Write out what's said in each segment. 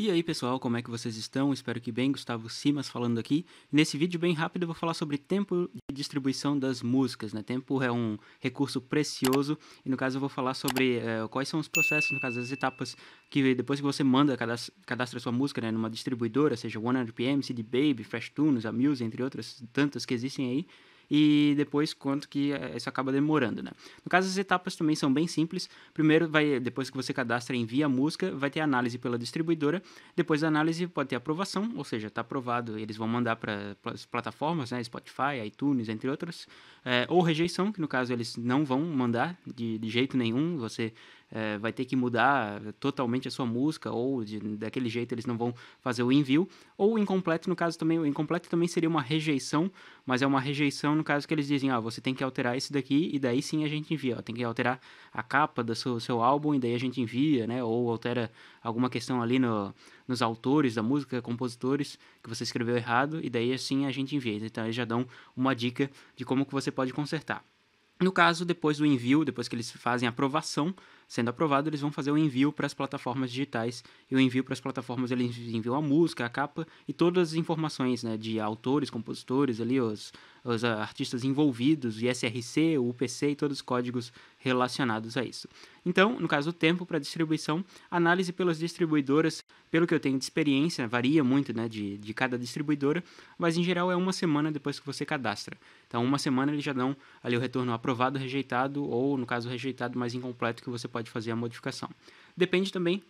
E aí pessoal, como é que vocês estão? Espero que bem, Gustavo Simas falando aqui. Nesse vídeo bem rápido eu vou falar sobre tempo de distribuição das músicas, né? Tempo é um recurso precioso e no caso eu vou falar sobre é, quais são os processos, no caso as etapas que depois que você manda, cadastra, sua música né, numa distribuidora, seja 100 rpm CD Baby, Fresh Tunes, Amuse, entre outras tantas que existem aí, e depois quanto que eh, isso acaba demorando, né? No caso, as etapas também são bem simples. Primeiro, vai, depois que você cadastra e envia a música, vai ter análise pela distribuidora. Depois da análise, pode ter aprovação, ou seja, está aprovado, eles vão mandar para as plataformas, né? Spotify, iTunes, entre outras. É, ou rejeição, que no caso eles não vão mandar de, de jeito nenhum. Você é, vai ter que mudar eh, totalmente a sua música, ou de, daquele jeito eles não vão fazer o envio. Ou incompleto, no caso também, o incompleto também seria uma rejeição, mas é uma rejeição no caso que eles dizem, ah, você tem que alterar esse daqui, e daí sim a gente envia, ó, tem que alterar a capa do seu, seu álbum, e daí a gente envia, né? Ou altera alguma questão ali no, nos autores da música, compositores, que você escreveu errado, e daí assim a gente envia. Então eles já dão uma dica de como que você pode consertar. No caso, depois do envio, depois que eles fazem a aprovação, sendo aprovado, eles vão fazer o envio para as plataformas digitais. E o envio para as plataformas, eles enviam a música, a capa e todas as informações né, de autores, compositores, ali, os, os artistas envolvidos, o SRC, o UPC e todos os códigos relacionados a isso. Então, no caso do tempo para distribuição, análise pelas distribuidoras, pelo que eu tenho de experiência, varia muito né, de, de cada distribuidora, mas em geral é uma semana depois que você cadastra. Então, uma semana eles já dão ali o retorno aprovado, rejeitado, ou no caso rejeitado, mas incompleto, que você pode pode fazer a modificação. Depende também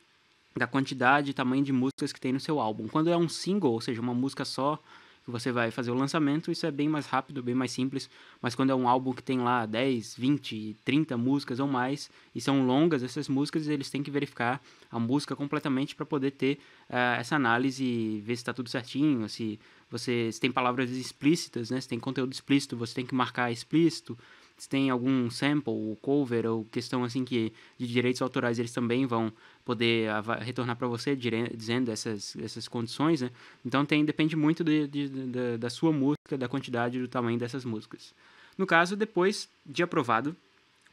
da quantidade e tamanho de músicas que tem no seu álbum. Quando é um single, ou seja, uma música só que você vai fazer o lançamento, isso é bem mais rápido, bem mais simples, mas quando é um álbum que tem lá 10, 20, 30 músicas ou mais, e são longas essas músicas, eles têm que verificar a música completamente para poder ter uh, essa análise, ver se está tudo certinho, se você se tem palavras explícitas, né, se tem conteúdo explícito, você tem que marcar explícito, se tem algum sample ou cover ou questão assim que de direitos autorais eles também vão poder retornar para você dizendo essas, essas condições, né? Então tem, depende muito de, de, de, da sua música, da quantidade e do tamanho dessas músicas. No caso, depois de aprovado,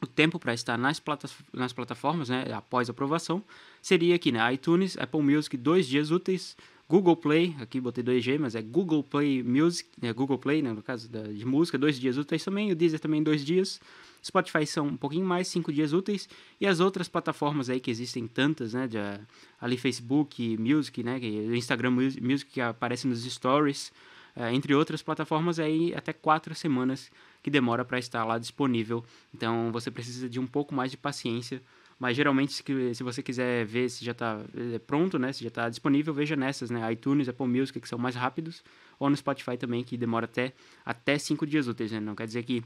o tempo para estar nas, plata nas plataformas, né, após aprovação, seria aqui na né, iTunes, Apple Music, dois dias úteis, Google Play, aqui botei 2G, mas é Google Play Music, é Google Play, né, no caso da, de música, dois dias úteis também, o Deezer também dois dias, Spotify são um pouquinho mais, cinco dias úteis, e as outras plataformas aí que existem tantas, né, de, ali Facebook Music, né, Instagram Music que aparece nos stories, é, entre outras plataformas aí até quatro semanas que demora para estar lá disponível, então você precisa de um pouco mais de paciência mas geralmente, se, se você quiser ver se já está é pronto, né? Se já está disponível, veja nessas, né? iTunes, Apple Music, que são mais rápidos. Ou no Spotify também, que demora até, até cinco dias úteis, né? Não quer dizer que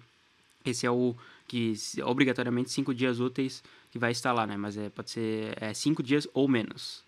esse é o que obrigatoriamente cinco dias úteis que vai instalar, né? Mas é, pode ser é, cinco dias ou menos.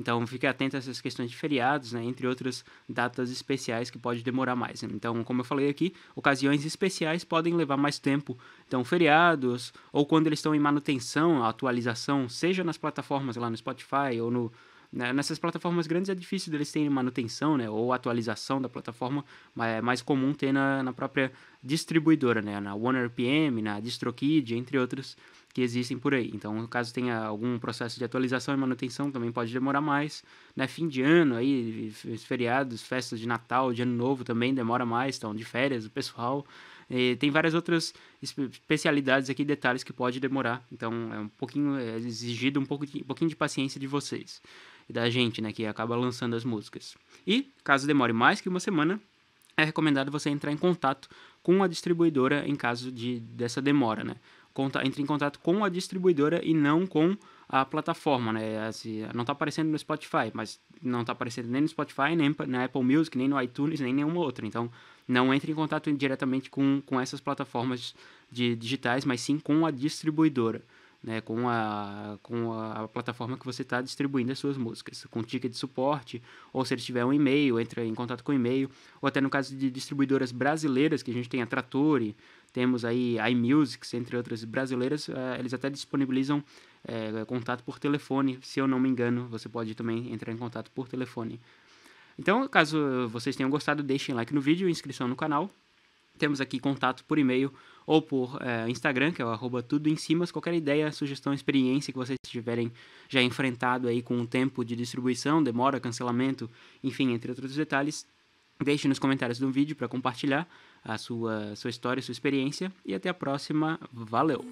Então, fique atento a essas questões de feriados, né, entre outras datas especiais que pode demorar mais. Né? Então, como eu falei aqui, ocasiões especiais podem levar mais tempo. Então, feriados ou quando eles estão em manutenção, atualização, seja nas plataformas lá no Spotify ou no, né, Nessas plataformas grandes é difícil deles terem manutenção né, ou atualização da plataforma, mas é mais comum ter na, na própria distribuidora, né? Na Warner PM, na DistroKid, entre outros que existem por aí. Então, caso tenha algum processo de atualização e manutenção, também pode demorar mais. Né? Fim de ano, aí, feriados, festas de Natal, de Ano Novo também demora mais, Então, de férias, o pessoal. E tem várias outras especialidades aqui, detalhes que pode demorar. Então, é um pouquinho é exigido um, pouco de, um pouquinho de paciência de vocês e da gente, né, que acaba lançando as músicas. E, caso demore mais que uma semana, é recomendado você entrar em contato com a distribuidora em caso de, dessa demora, né? Conta, entre em contato com a distribuidora e não com a plataforma, né? Assim, não está aparecendo no Spotify, mas não está aparecendo nem no Spotify, nem na Apple Music, nem no iTunes, nem nenhuma outra. Então, não entre em contato diretamente com, com essas plataformas de digitais, mas sim com a distribuidora né, com, a, com a plataforma que você está distribuindo as suas músicas, com ticket de suporte, ou se eles tiver um e-mail, entra em contato com e-mail, ou até no caso de distribuidoras brasileiras, que a gente tem a Trattori, temos aí iMusic, entre outras brasileiras, eh, eles até disponibilizam é, contato por telefone, se eu não me engano, você pode também entrar em contato por telefone. Então, caso vocês tenham gostado, deixem like no vídeo, inscrição no canal temos aqui contato por e-mail ou por eh, Instagram, que é o arroba tudo em cimas. Qualquer ideia, sugestão, experiência que vocês tiverem já enfrentado aí com o tempo de distribuição, demora, cancelamento, enfim, entre outros detalhes, deixe nos comentários do vídeo para compartilhar a sua, sua história, sua experiência. E até a próxima. Valeu!